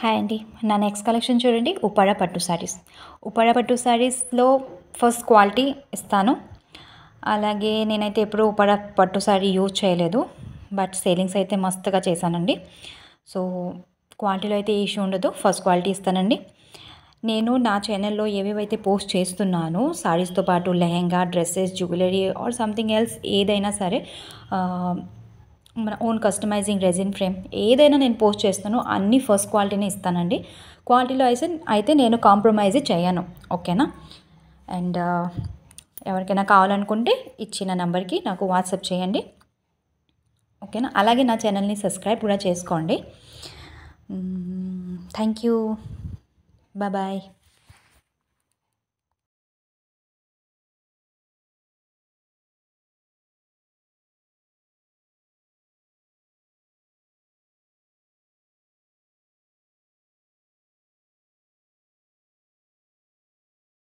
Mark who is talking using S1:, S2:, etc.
S1: hi అండి నా next collection చూడండి ఉపాడ పట్టు శారీస్ ఉపాడ పట్టు శారీస్లో ఫస్ట్ క్వాలిటీ ఇస్తాను అలాగే నేనైతే ఎప్పుడూ ఉపాడ పట్టు శారీ యూజ్ చేయలేదు బట్ సేలింగ్స్ అయితే మస్తుగా చేశానండి సో క్వాలిటీలో అయితే ఇష్యూ ఉండదు ఫస్ట్ క్వాలిటీ ఇస్తానండి నేను నా ఛానల్లో ఏవేవైతే పోస్ట్ చేస్తున్నాను శారీస్తో పాటు lehenga dresses jewellery or something else ఏదైనా సరే మన ఓన్ కస్టమైజింగ్ రెజిన్ ఫ్రేమ్ ఏదైనా నేను పోస్ట్ చేస్తాను అన్నీ ఫస్ట్ క్వాలిటీనే ఇస్తానండి క్వాలిటీలో అయితే అయితే నేను కాంప్రమైజ్ చేయను ఓకేనా అండ్ uh, ఎవరికైనా కావాలనుకుంటే ఇచ్చిన నెంబర్కి నాకు వాట్సాప్ చేయండి ఓకేనా అలాగే నా ఛానల్ని సబ్స్క్రైబ్ కూడా చేసుకోండి థ్యాంక్ యూ బాయ్